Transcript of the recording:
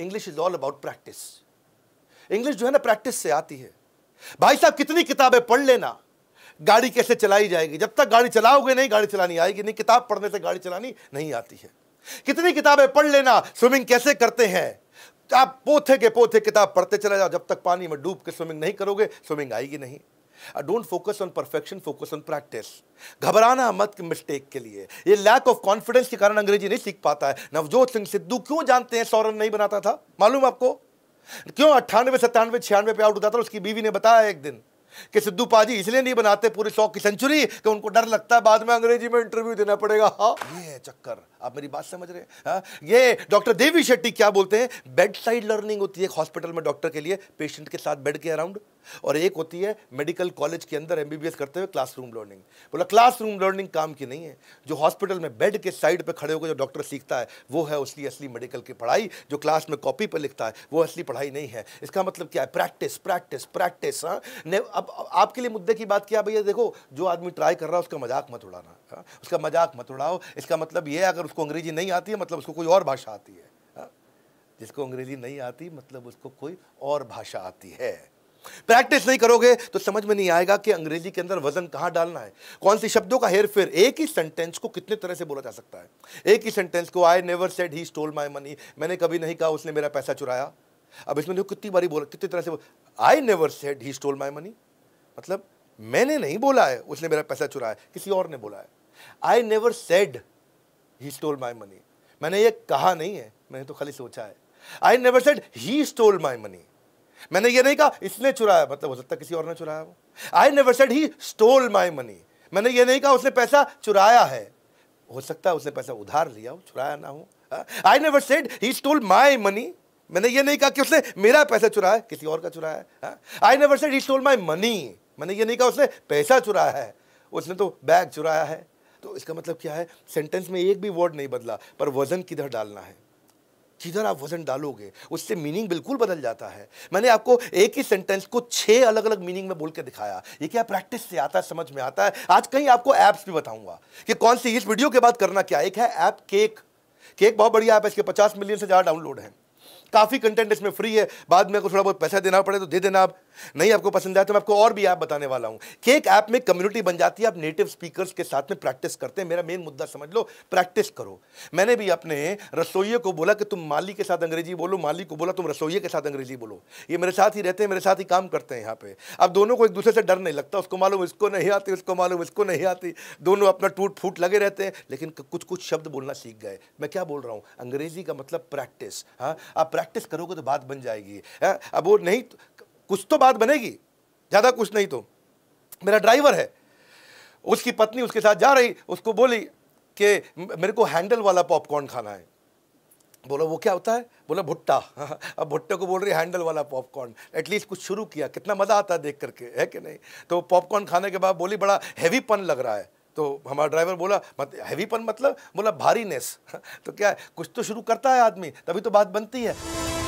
English is all about practice English जो है ना प्रैक्टिस से आती है भाई साहब कितनी किताबें पढ़ लेना गाड़ी कैसे चलाई जाएगी जब तक गाड़ी चलाओगे नहीं गाड़ी चलानी आएगी नहीं किताब पढ़ने से गाड़ी चलानी नहीं आती है कितनी किताबें पढ़ लेना स्विमिंग कैसे करते हैं आप पोथे के पोथे किताब पढ़ते चले जाओ जब तक पानी में डूब के स्विमिंग नहीं करोगे स्विमिंग आएगी नहीं don't focus on perfection focus on practice घबराना मत मिस्टेक के लिए ये लैक ऑफ कॉन्फिडेंस के कारण अंग्रेजी नहीं सीख पाता है नवजोत सिंह सिद्धू क्यों जानते हैं सौरभ नहीं बनाता था मालूम आपको क्यों अट्ठानवे सत्तानवे छियानवे पे आउट होता था उसकी बीवी ने बताया एक दिन कि सिद्धू पाजी इसलिए नहीं बनाते पूरे सौ की सेंचुरी कि उनको डर लगता है बाद में अंग्रेजी में इंटरव्यू देना पड़ेगा हाँ ये चक्कर आप मेरी बात समझ रहे हैं हाँ? ये डॉक्टर देवी शेट्टी क्या बोलते हैं बेड साइड लर्निंग होती है एक हॉस्पिटल में डॉक्टर के लिए पेशेंट के साथ बेड के अराउंड और एक होती है मेडिकल कॉलेज के अंदर एमबीबीएस करते हुए क्लासरूम लर्निंग बोला क्लासरूम लर्निंग काम की नहीं है जो हॉस्पिटल में बेड के साइड पे खड़े होकर जो डॉक्टर सीखता है वो है उसकी असली मेडिकल की पढ़ाई जो क्लास में कॉपी पर लिखता है वो असली पढ़ाई नहीं है इसका मतलब क्या है प्रैक्टिस प्रैक्टिस प्रैक्टिस हाँ अब आपके लिए मुद्दे की बात किया भैया देखो जो आदमी ट्राई कर रहा है उसका मजाक मत उड़ाना हाँ? उसका मजाक मत उड़ाओ इसका मतलब ये है अगर उसको अंग्रेजी नहीं आती है मतलब उसको कोई और भाषा आती है हाँ? जिसको अंग्रेजी नहीं आती मतलब उसको कोई और भाषा आती है प्रैक्टिस नहीं करोगे तो समझ में नहीं आएगा कि अंग्रेजी के अंदर वजन कहां डालना है कौन से शब्दों का हेर फेर एक ही सेंटेंस को कितने तरह से बोला जा सकता है एक ही सेंटेंस को I never said he stole my money मैंने कभी नहीं कहा उसने मेरा पैसा चुराया अब इसमें देखो कितनी बारी बोला कितनी तरह से I never said he stole my money मतलब मैंने नहीं बोला है उसने मेरा पैसा चुराया किसी और ने बोला है I never said he stole my money मैंने ये कहा नहीं है मैंने तो खाली सोचा है I never said he stole my money मैंने ये नहीं कहा इसने चुराया मतलब हो सकता किसी और ने चुराया वो I never said he stole my money मैंने ये नहीं कहा उसने पैसा चुराया है हो सकता है उसने पैसा उधार लिया हो चुराया ना हो I never said he stole my money मैंने ये नहीं कहा कि उसने मेरा पैसा चुराया किसी और का चुराया है I never say he stole my money मैंने ये नहीं कहा उसने पैसा चुराया है उसने तो बैग चुराया है तो इसका मतलब क्या है सेंटेंस में एक भी वर्ड नहीं बदला पर वज़न किधर डालना है किधर आप वज़न डालोगे उससे मीनिंग बिल्कुल बदल जाता है मैंने आपको एक ही सेंटेंस को छह अलग अलग मीनिंग में बोल के दिखाया ये क्या प्रैक्टिस से आता है समझ में आता है आज कहीं आपको ऐप्स भी बताऊंगा कि कौन सी इस वीडियो के बाद करना क्या एक है ऐप केक केक बहुत बढ़िया ऐप है इसके पचास मिलियन से ज़्यादा डाउनलोड है काफ़ी कंटेंट इसमें फ्री है बाद में आपको थोड़ा बहुत पैसा देना पड़े तो दे देना आप नहीं आपको पसंद आया तो मैं आपको और भी ऐप बताने वाला हूँ केक ऐप में कम्युनिटी बन जाती है आप नेटिव स्पीकर्स के साथ में प्रैक्टिस करते हैं मेरा मेन मुद्दा समझ लो प्रैक्टिस करो मैंने भी अपने रसोइये को बोला कि तुम माली के साथ अंग्रेजी बोलो माली को बोला तुम रसोइये के साथ अंग्रेजी बोलो ये मेरे साथ ही रहते हैं मेरे साथ ही काम करते हैं यहाँ पे अब दोनों को एक दूसरे से डर नहीं लगता उसको मालूम इसको नहीं आती उसको मालूम इसको नहीं आती दोनों अपना टूट फूट लगे रहते हैं लेकिन कुछ कुछ शब्द बोलना सीख गए मैं क्या बोल रहा हूँ अंग्रेजी का मतलब प्रैक्टिस हाँ आप प्रैक्टिस करोगे तो बात बन जाएगी है? अब वो नहीं तो, कुछ तो बात बनेगी ज़्यादा कुछ नहीं तो मेरा ड्राइवर है उसकी पत्नी उसके साथ जा रही उसको बोली कि मेरे को हैंडल वाला पॉपकॉर्न खाना है बोला वो क्या होता है बोला भुट्टा अब भुट्टे को बोल रही हैंडल वाला पॉपकॉर्न एटलीस्ट कुछ शुरू किया कितना मज़ा आता है देख करके है कि नहीं तो पॉपकॉर्न खाने के बाद बोली बड़ा हैवीपन लग रहा है तो हमारा ड्राइवर बोला मत हैवीपन मतलब बोला भारीनेस तो क्या है कुछ तो शुरू करता है आदमी तभी तो बात बनती है